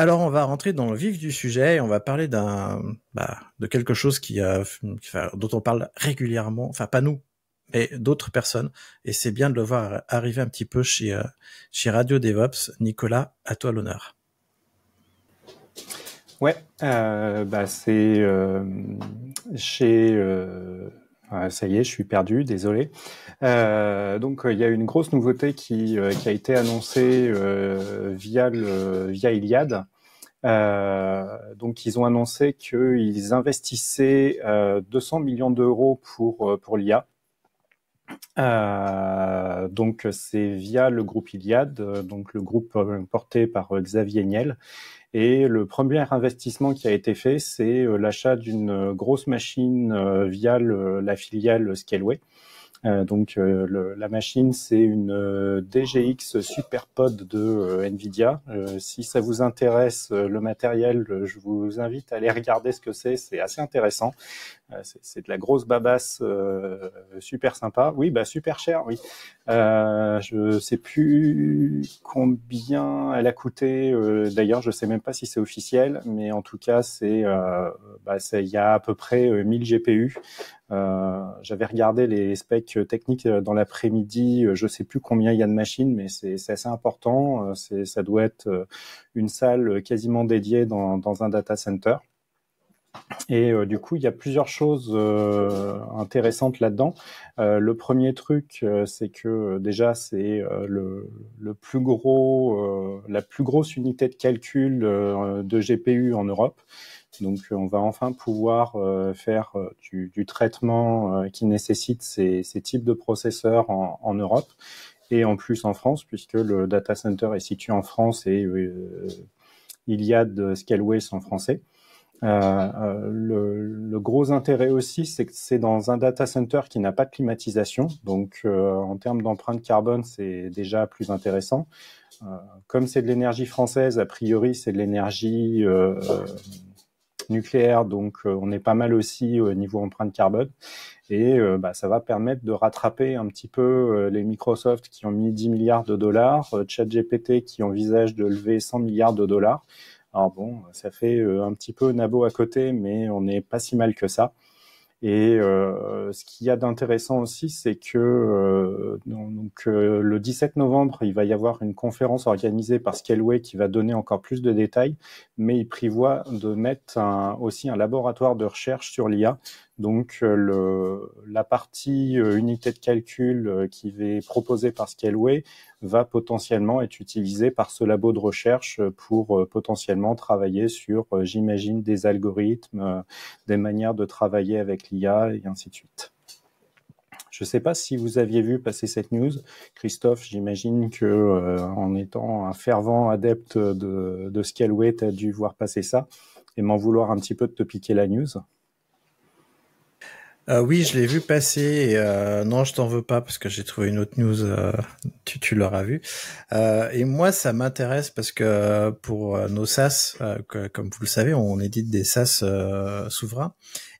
Alors on va rentrer dans le vif du sujet et on va parler d'un bah, de quelque chose qui, a dont on parle régulièrement, enfin pas nous, mais d'autres personnes. Et c'est bien de le voir arriver un petit peu chez, euh, chez Radio DevOps. Nicolas, à toi l'honneur. Ouais, euh, bah c'est euh, chez ça y est, je suis perdu, désolé. Euh, donc euh, il y a une grosse nouveauté qui, euh, a été annoncée via, via Iliad. donc ils ont annoncé qu'ils investissaient 200 millions d'euros pour, pour l'IA donc c'est via le groupe Iliad, euh, donc le groupe euh, porté par euh, Xavier Niel. Et le premier investissement qui a été fait, c'est l'achat d'une grosse machine via la filiale Scaleway. donc la machine, c'est une DGX SuperPod de Nvidia. si ça vous intéresse le matériel, je vous invite à aller regarder ce que c'est. C'est assez intéressant. Ah, c'est de la grosse babasse euh, super sympa. Oui, bah super cher, oui. Euh, je sais plus combien elle a coûté. Euh, d'ailleurs, je ne sais même pas si c'est officiel, mais en tout cas, c'est euh, bah, il y a à peu près 1000 GPU. J'avais regardé les specs techniques dans l'après-midi. Je sais plus combien il y a de machines, mais c'est assez important. ça doit être une salle quasiment dédiée dans, dans un data center. Et euh, du coup, il y a plusieurs choses euh, intéressantes là-dedans. Euh, le premier truc, c'est que déjà, c'est le, plus gros, la plus grosse unité de calcul de GPU en Europe. Donc, on va enfin pouvoir faire du, traitement qui nécessite ces, types de processeurs en, Europe et en plus en France, puisque le data center est situé en France et il y a de Scaleways en français. Euh, euh, le, gros intérêt aussi, c'est que c'est dans un data center qui n'a pas de climatisation. Donc, euh, en termes d'empreinte carbone, c'est déjà plus intéressant. comme c'est de l'énergie française, a priori, c'est de l'énergie nucléaire, donc on est pas mal aussi au niveau empreinte carbone. Et bah, ça va permettre de rattraper un petit peu les Microsoft qui ont mis 10 milliards de dollars, ChatGPT qui envisage de lever 100 milliards de dollars. Alors bon, ça fait euh, un petit peu nabo à côté, mais on n'est pas si mal que ça. Et euh, ce qu'il y a d'intéressant aussi, c'est que euh, donc, le 17 novembre, il va y avoir une conférence organisée par Scaleway qui va donner encore plus de détails, mais il prévoit de mettre aussi un laboratoire de recherche sur l'IA donc euh, la partie euh, unité de calcul euh, qui est proposée par Scaleway va potentiellement être utilisée par ce labo de recherche pour potentiellement travailler sur, j'imagine, des algorithmes, des manières de travailler avec l'IA et ainsi de suite. Je ne sais pas si vous aviez vu passer cette news. Christophe, j'imagine que en étant un fervent adepte de, de Scaleway, tu as dû voir passer ça et m'en vouloir un petit peu de te piquer la news. Euh, oui, je l'ai vu passer. Et, euh, non, je t'en veux pas parce que j'ai trouvé une autre news. Euh, tu, tu l'auras vu. Euh, et moi, ça m'intéresse parce que pour euh, nos SAS, que, comme vous le savez, on édite des SAS souverains.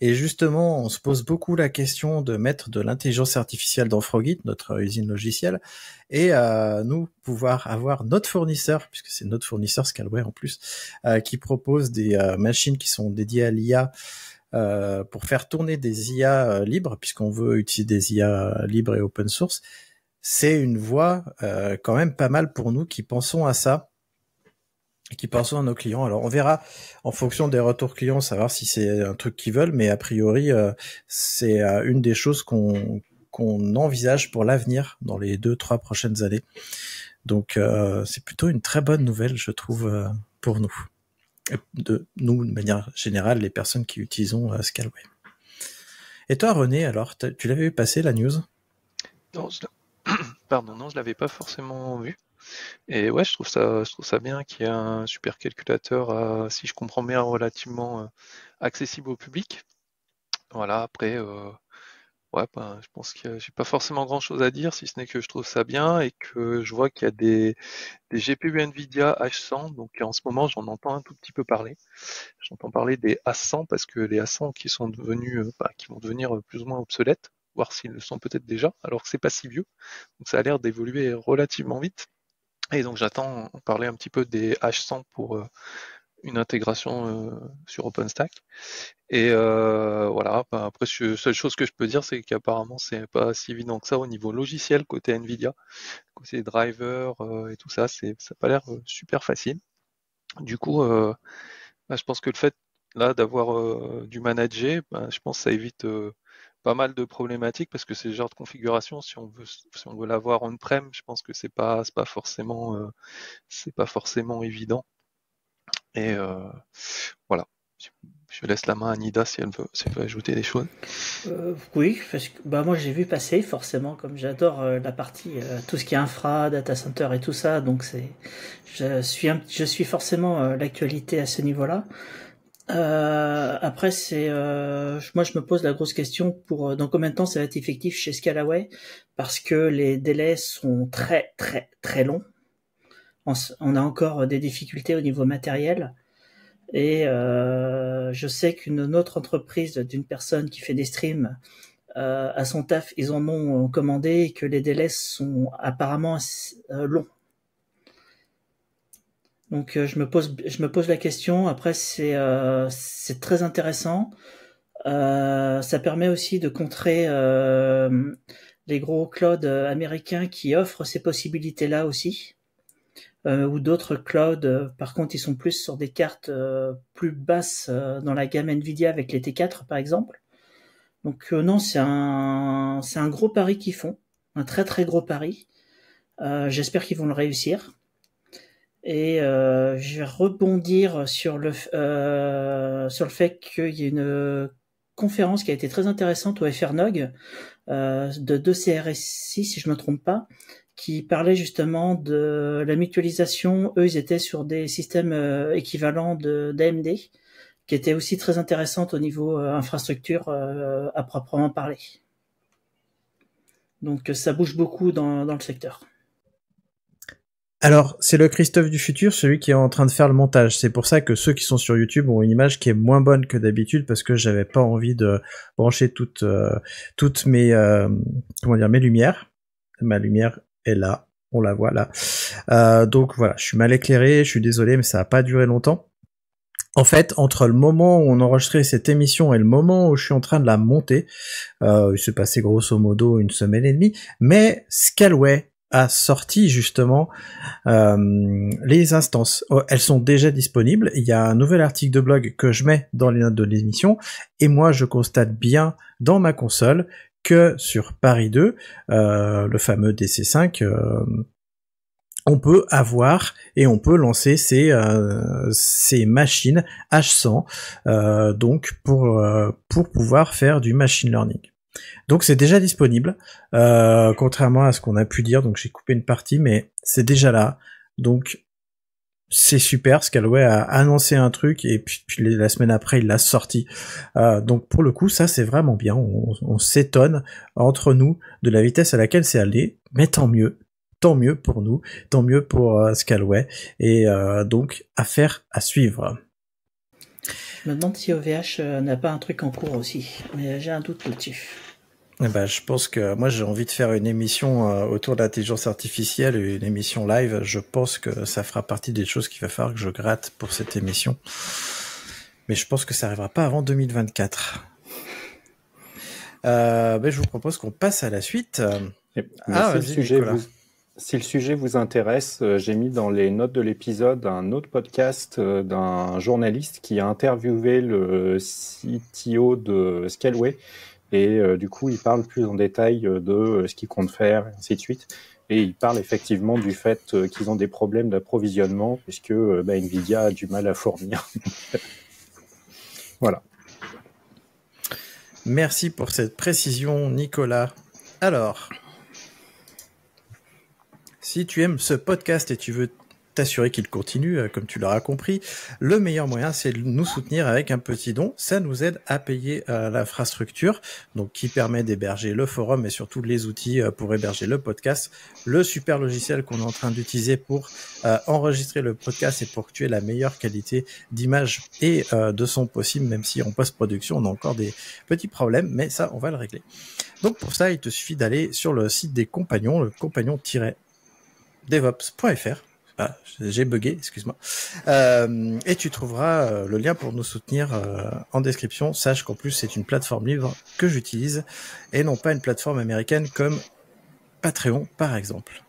Et justement, on se pose beaucoup la question de mettre de l'intelligence artificielle dans Frogit, notre usine logicielle, et nous pouvoir avoir notre fournisseur, puisque c'est notre fournisseur Scalway en plus, qui propose des machines qui sont dédiées à l'IA. Euh, pour faire tourner des IA euh, libres, puisqu'on veut utiliser des IA euh, libres et open source, c'est une voie quand même pas mal pour nous qui pensons à ça et qui pensons à nos clients. Alors on verra en fonction des retours clients savoir si c'est un truc qu'ils veulent, mais a priori c'est une des choses qu'on qu'on envisage pour l'avenir dans les deux trois prochaines années. Donc c'est plutôt une très bonne nouvelle je trouve pour nous de nous, de manière générale, les personnes qui utilisons euh, Scalway. Et toi, René, alors, tu l'avais vu passer la news non, je... Pardon, non, je l'avais pas forcément vu. Et ouais, je trouve ça, je trouve ça bien qu'il y ait un super calculateur, euh, si je comprends bien, relativement euh, accessible au public. Voilà, après, Ouais, ben, je pense que j'ai pas forcément grand chose à dire, si ce n'est que je trouve ça bien et que je vois qu'il y a des, des GPU NVIDIA H100. Donc en ce moment, j'en entends un tout petit peu parler. J'entends parler des h 100 parce que les A100 qui sont devenus, euh, bah, qui vont devenir euh, plus ou moins obsolètes, voire s'ils le sont peut-être déjà, alors que c'est pas si vieux. Donc ça a l'air d'évoluer relativement vite. Et donc j'attends parler un petit peu des H100 pour, euh, une intégration euh, sur OpenStack. Et euh, voilà, bah, après, la seule chose que je peux dire, c'est qu'apparemment, c'est pas si évident que ça au niveau logiciel côté NVIDIA, côté driver euh, et tout ça, c'est ça n'a pas l'air super facile. Du coup, bah, je pense que le fait là d'avoir du manager, bah, je pense que ça évite pas mal de problématiques parce que c'est le genre de configuration si on veut si on veut l'avoir on prem je pense que c'est pas pas forcément c'est pas forcément évident et euh, voilà. Je, laisse la main à Nida si elle veut, veut ajouter des choses. Euh, oui, parce que bah, moi j'ai vu passer forcément, comme j'adore euh, la partie, tout ce qui est infra, data center et tout ça, donc c'est, je suis, je suis forcément l'actualité à ce niveau-là. après, c'est moi je me pose la grosse question pour dans combien de temps ça va être effectif chez Scalaway parce que les délais sont très très très longs on, a encore des difficultés au niveau matériel. Et euh, je sais qu'une autre entreprise d'une personne qui fait des streams euh, à son taf, ils en ont euh, commandé et que les délais sont apparemment longs. Donc je me pose je me pose la question. Après c'est c'est très intéressant. ça permet aussi de contrer les gros clouds américains qui offrent ces possibilités là aussi. Euh, ou d'autres clouds. Euh, par contre, ils sont plus sur des cartes euh, plus basses dans la gamme Nvidia avec les T4 par exemple. Donc non, c'est un c'est un gros pari qu'ils font, un très très gros pari. J'espère qu'ils vont le réussir. Et je vais rebondir sur le, sur le fait qu'il y a une conférence qui a été très intéressante au FRNOG euh, de deux CRSI, si je me trompe pas, qui parlait justement de la mutualisation. Eux, ils étaient sur des systèmes euh, équivalents d'AMD, qui étaient aussi très intéressantes au niveau euh, infrastructure euh, à proprement parler. Donc ça bouge beaucoup dans, dans le secteur. Alors, c'est le Christophe du futur, celui qui est en train de faire le montage. C'est pour ça que ceux qui sont sur YouTube ont une image qui est moins bonne que d'habitude parce que j'avais pas envie de brancher toutes, euh, toutes mes, euh, comment dire, mes lumières. Ma lumière est là. On la voit là. Euh, donc voilà, je suis mal éclairé, je suis désolé, mais ça n'a pas duré longtemps. En fait, entre le moment où on enregistrait cette émission et le moment où je suis en train de la monter, il s'est passé grosso modo une semaine et demie, mais Scalway a sorti justement euh, les instances. Oh, elles sont déjà disponibles. Il y a un nouvel article de blog que je mets dans les notes de l'émission. Et moi, je constate bien dans ma console que sur Paris 2, euh, le fameux DC5, euh, on peut avoir et on peut lancer ces, ces machines H100 donc pour, pour pouvoir faire du machine learning. Donc c'est déjà disponible, euh, contrairement à ce qu'on a pu dire. Donc j'ai coupé une partie, mais c'est déjà là. Donc c'est super. Scalway a annoncé un truc et puis, la semaine après il l'a sorti. Euh, donc pour le coup ça c'est vraiment bien. On, s'étonne entre nous de la vitesse à laquelle c'est allé, mais tant mieux. Tant mieux pour nous, tant mieux pour Scalway. Euh, et donc affaire à suivre. Je me demande si OVH euh, n'a pas un truc en cours aussi, mais j'ai un doute là-dessus. Eh ben, je pense que moi j'ai envie de faire une émission euh, autour de l'intelligence artificielle, une émission live. Je pense que ça fera partie des choses qu'il va falloir que je gratte pour cette émission. Mais je pense que ça arrivera pas avant 2024. Euh, ben, je vous propose qu'on passe à la suite. Ah, vas sujet, Nicolas. Si le sujet vous intéresse, euh, j'ai mis dans les notes de l'épisode un autre podcast euh, d'un journaliste qui a interviewé le CTO de Scaleway. Et euh, du coup, il parle plus en détail de ce qu'ils comptent faire, et ainsi de suite. Et il parle effectivement du fait qu'ils ont des problèmes d'approvisionnement, puisque bah, Nvidia a du mal à fournir. voilà. Merci pour cette précision, Nicolas. Alors, si tu aimes ce podcast et tu veux t'assurer qu'il continue, euh, comme tu l'auras compris, le meilleur moyen, c'est de nous soutenir avec un petit don. Ça nous aide à payer euh, l'infrastructure, donc qui permet d'héberger le forum et surtout les outils euh, pour héberger le podcast, le super logiciel qu'on est en train d'utiliser pour enregistrer le podcast et pour que tu aies la meilleure qualité d'image et de son possible, même si en post-production, on a encore des petits problèmes, mais ça, on va le régler. Donc pour ça, il te suffit d'aller sur le site des compagnons, le compagnon devops.fr. Ah, j'ai bugué, excuse-moi. Euh, et tu trouveras euh, le lien pour nous soutenir euh, en description. Sache qu'en plus, c'est une plateforme libre que j'utilise et non pas une plateforme américaine comme Patreon, par exemple.